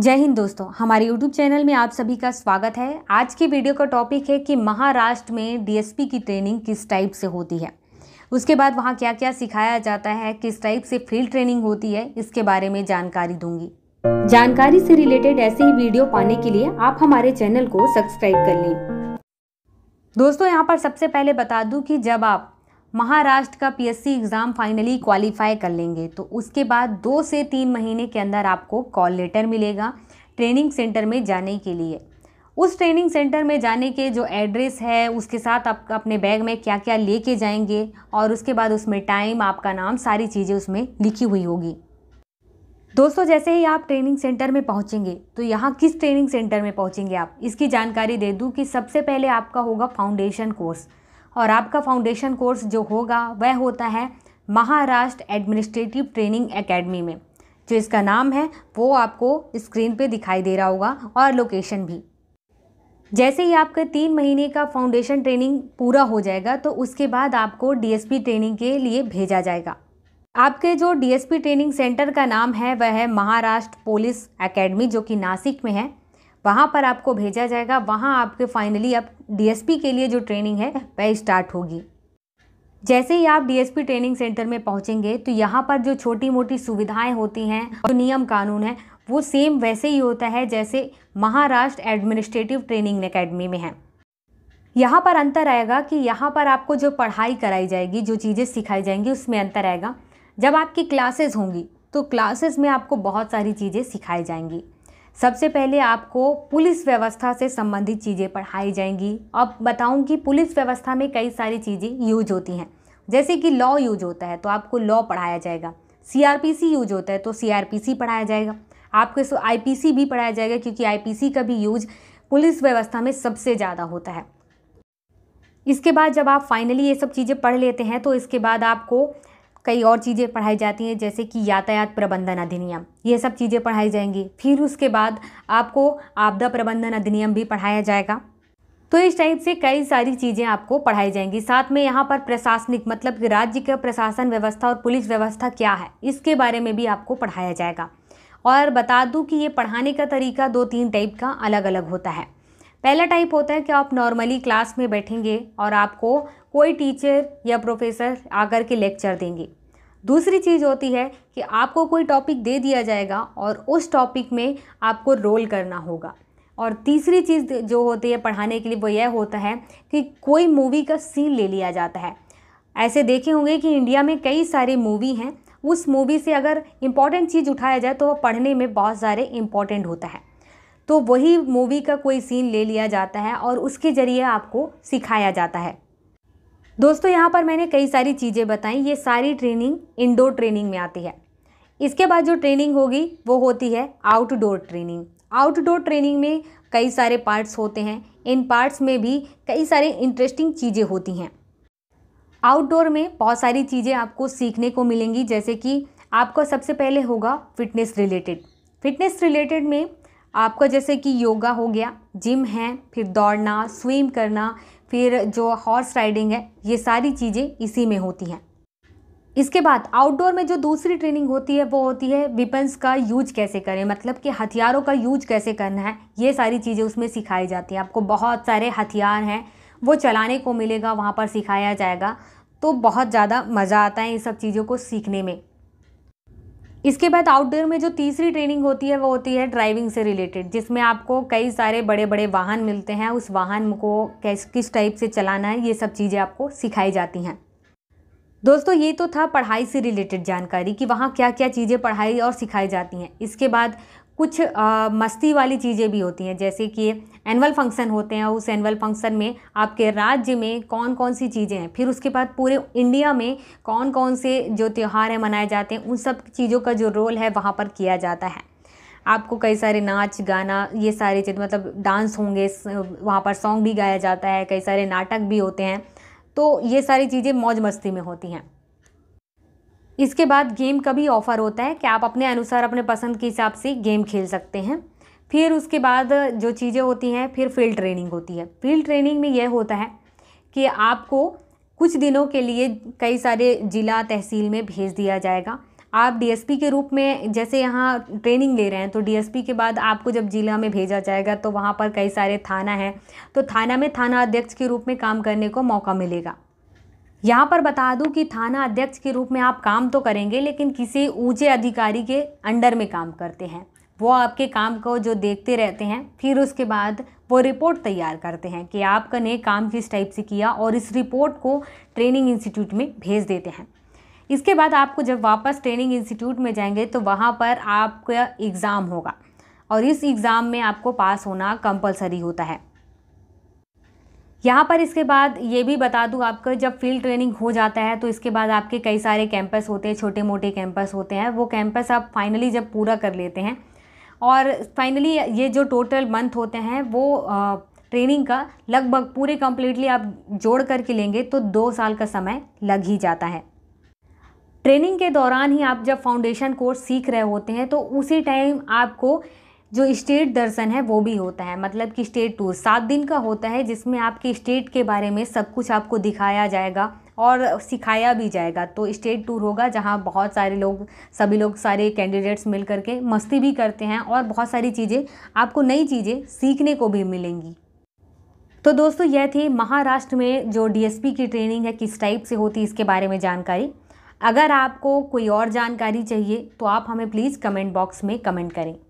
जय हिंद दोस्तों हमारे YouTube चैनल में आप सभी का स्वागत है आज की वीडियो का टॉपिक है कि महाराष्ट्र में डीएसपी की ट्रेनिंग किस टाइप से होती है उसके बाद वहाँ क्या क्या सिखाया जाता है किस टाइप से फील्ड ट्रेनिंग होती है इसके बारे में जानकारी दूंगी जानकारी से रिलेटेड ऐसे ही वीडियो पाने के लिए आप हमारे चैनल को सब्सक्राइब कर लें दोस्तों यहाँ पर सबसे पहले बता दूँ कि जब आप महाराष्ट्र का पीएससी एग्ज़ाम फाइनली क्वालिफाई कर लेंगे तो उसके बाद दो से तीन महीने के अंदर आपको कॉल लेटर मिलेगा ट्रेनिंग सेंटर में जाने के लिए उस ट्रेनिंग सेंटर में जाने के जो एड्रेस है उसके साथ आप अपने बैग में क्या क्या लेके जाएंगे और उसके बाद उसमें टाइम आपका नाम सारी चीज़ें उसमें लिखी हुई होगी दोस्तों जैसे ही आप ट्रेनिंग सेंटर में पहुंचेंगे तो यहाँ किस ट्रेनिंग सेंटर में पहुंचेंगे आप इसकी जानकारी दे दूँ कि सबसे पहले आपका होगा फाउंडेशन कोर्स और आपका फाउंडेशन कोर्स जो होगा वह होता है महाराष्ट्र एडमिनिस्ट्रेटिव ट्रेनिंग एकेडमी में जो इसका नाम है वो आपको स्क्रीन पे दिखाई दे रहा होगा और लोकेशन भी जैसे ही आपका तीन महीने का फाउंडेशन ट्रेनिंग पूरा हो जाएगा तो उसके बाद आपको डीएसपी ट्रेनिंग के लिए भेजा जाएगा आपके जो डीएसपी ट्रेनिंग सेंटर का नाम है वह है महाराष्ट्र पुलिस एकेडमी जो कि नासिक में है वहाँ पर आपको भेजा जाएगा वहाँ आपके फाइनली अब डीएसपी के लिए जो ट्रेनिंग है वह स्टार्ट होगी जैसे ही आप डीएसपी ट्रेनिंग सेंटर में पहुँचेंगे तो यहाँ पर जो छोटी मोटी सुविधाएँ होती हैं जो नियम कानून है वो सेम वैसे ही होता है जैसे महाराष्ट्र एडमिनिस्ट्रेटिव ट्रेनिंग अकेडमी में है यहाँ पर अंतर आएगा कि यहाँ पर आपको जो पढ़ाई कराई जाएगी जो चीज़ें सिखाई जाएंगी उसमें अंतर आएगा जब आपकी क्लासेस होंगी तो क्लासेस में आपको बहुत सारी चीज़ें सिखाई जाएंगी सबसे पहले आपको पुलिस व्यवस्था से संबंधित चीज़ें पढ़ाई जाएंगी अब बताऊं कि पुलिस व्यवस्था में कई सारी चीज़ें यूज होती हैं जैसे कि लॉ यूज होता है तो आपको लॉ पढ़ाया जाएगा सीआरपीसी यूज होता है तो सीआरपीसी पढ़ाया जाएगा आपको इसको आईपीसी भी पढ़ाया जाएगा क्योंकि आईपीसी का भी यूज पुलिस व्यवस्था में सबसे ज़्यादा होता है इसके बाद जब आप फाइनली ये सब चीज़ें पढ़ लेते हैं तो इसके बाद आपको कई और चीज़ें पढ़ाई जाती हैं जैसे कि यातायात प्रबंधन अधिनियम ये सब चीज़ें पढ़ाई जाएंगी फिर उसके बाद आपको आपदा प्रबंधन अधिनियम भी पढ़ाया जाएगा तो इस टाइप से कई सारी चीज़ें आपको पढ़ाई जाएंगी साथ में यहाँ पर प्रशासनिक मतलब कि राज्य का प्रशासन व्यवस्था और पुलिस व्यवस्था क्या है इसके बारे में भी आपको पढ़ाया जाएगा और बता दूँ कि ये पढ़ाने का तरीका दो तीन टाइप का अलग अलग होता है पहला टाइप होता है कि आप नॉर्मली क्लास में बैठेंगे और आपको कोई टीचर या प्रोफेसर आकर के लेक्चर देंगे दूसरी चीज़ होती है कि आपको कोई टॉपिक दे दिया जाएगा और उस टॉपिक में आपको रोल करना होगा और तीसरी चीज़ जो होती है पढ़ाने के लिए वो यह होता है कि कोई मूवी का सीन ले लिया जाता है ऐसे देखे होंगे कि इंडिया में कई सारी मूवी हैं उस मूवी से अगर इम्पॉर्टेंट चीज़ उठाया जाए तो वह पढ़ने में बहुत सारे इम्पॉर्टेंट होता है तो वही मूवी का कोई सीन ले लिया जाता है और उसके ज़रिए आपको सिखाया जाता है दोस्तों यहाँ पर मैंने कई सारी चीज़ें बताई ये सारी ट्रेनिंग इनडोर ट्रेनिंग में आती है इसके बाद जो ट्रेनिंग होगी वो होती है आउटडोर ट्रेनिंग आउटडोर ट्रेनिंग में कई सारे पार्ट्स होते हैं इन पार्ट्स में भी कई सारे इंटरेस्टिंग चीज़ें होती हैं आउटडोर में बहुत सारी चीज़ें आपको सीखने को मिलेंगी जैसे कि आपको सबसे पहले होगा फिटनेस रिलेटेड फिटनेस रिलेटेड में आपका जैसे कि योगा हो गया जिम है फिर दौड़ना स्विम करना फिर जो हॉर्स राइडिंग है ये सारी चीज़ें इसी में होती हैं इसके बाद आउटडोर में जो दूसरी ट्रेनिंग होती है वो होती है वेपन्स का यूज कैसे करें मतलब कि हथियारों का यूज कैसे करना है ये सारी चीज़ें उसमें सिखाई जाती हैं आपको बहुत सारे हथियार हैं वो चलाने को मिलेगा वहाँ पर सिखाया जाएगा तो बहुत ज़्यादा मज़ा आता है इन सब चीज़ों को सीखने में इसके बाद आउटडोर में जो तीसरी ट्रेनिंग होती है वो होती है ड्राइविंग से रिलेटेड जिसमें आपको कई सारे बड़े बड़े वाहन मिलते हैं उस वाहन को कैस किस टाइप से चलाना है ये सब चीज़ें आपको सिखाई जाती हैं दोस्तों ये तो था पढ़ाई से रिलेटेड जानकारी कि वहाँ क्या क्या चीज़ें पढ़ाई और सिखाई जाती हैं इसके बाद कुछ आ, मस्ती वाली चीज़ें भी होती हैं जैसे कि एनुअल फंक्शन होते हैं उस एनुअल फंक्शन में आपके राज्य में कौन कौन सी चीज़ें हैं फिर उसके बाद पूरे इंडिया में कौन कौन से जो त्यौहार हैं मनाए जाते हैं उन सब चीज़ों का जो रोल है वहाँ पर किया जाता है आपको कई सारे नाच गाना ये सारी चीज़ मतलब डांस होंगे वहाँ पर सॉन्ग भी गाया जाता है कई सारे नाटक भी होते हैं तो ये सारी चीज़ें मौज मस्ती में होती हैं इसके बाद गेम का भी ऑफ़र होता है कि आप अपने अनुसार अपने पसंद के हिसाब से गेम खेल सकते हैं फिर उसके बाद जो चीज़ें होती हैं फिर फील्ड ट्रेनिंग होती है फील्ड ट्रेनिंग में यह होता है कि आपको कुछ दिनों के लिए कई सारे ज़िला तहसील में भेज दिया जाएगा आप डीएसपी के रूप में जैसे यहाँ ट्रेनिंग ले रहे हैं तो डीएसपी के बाद आपको जब जिला में भेजा जाएगा तो वहाँ पर कई सारे थाना हैं तो थाना में थाना अध्यक्ष के रूप में काम करने को मौका मिलेगा यहाँ पर बता दूं कि थाना अध्यक्ष के रूप में आप काम तो करेंगे लेकिन किसी ऊंचे अधिकारी के अंडर में काम करते हैं वो आपके काम को जो देखते रहते हैं फिर उसके बाद वो रिपोर्ट तैयार करते हैं कि आपने काम किस टाइप से किया और इस रिपोर्ट को ट्रेनिंग इंस्टीट्यूट में भेज देते हैं इसके बाद आपको जब वापस ट्रेनिंग इंस्टीट्यूट में जाएंगे तो वहाँ पर आपका एग्ज़ाम होगा और इस एग्ज़ाम में आपको पास होना कंपलसरी होता है यहाँ पर इसके बाद ये भी बता दूँ आपको जब फील्ड ट्रेनिंग हो जाता है तो इसके बाद आपके कई सारे कैंपस होते हैं छोटे मोटे कैंपस होते हैं वो कैंपस आप फाइनली जब पूरा कर लेते हैं और फाइनली ये जो टोटल मंथ होते हैं वो ट्रेनिंग का लगभग पूरे कम्प्लीटली आप जोड़ करके लेंगे तो दो साल का समय लग ही जाता है ट्रेनिंग के दौरान ही आप जब फाउंडेशन कोर्स सीख रहे होते हैं तो उसी टाइम आपको जो स्टेट दर्शन है वो भी होता है मतलब कि स्टेट टूर सात दिन का होता है जिसमें आपके स्टेट के बारे में सब कुछ आपको दिखाया जाएगा और सिखाया भी जाएगा तो स्टेट टूर होगा जहाँ बहुत सारे लोग सभी लोग सारे कैंडिडेट्स मिल करके मस्ती भी करते हैं और बहुत सारी चीज़ें आपको नई चीज़ें सीखने को भी मिलेंगी तो दोस्तों यह थी महाराष्ट्र में जो डीएसपी की ट्रेनिंग है किस टाइप से होती है इसके बारे में जानकारी अगर आपको कोई और जानकारी चाहिए तो आप हमें प्लीज़ कमेंट बॉक्स में कमेंट करें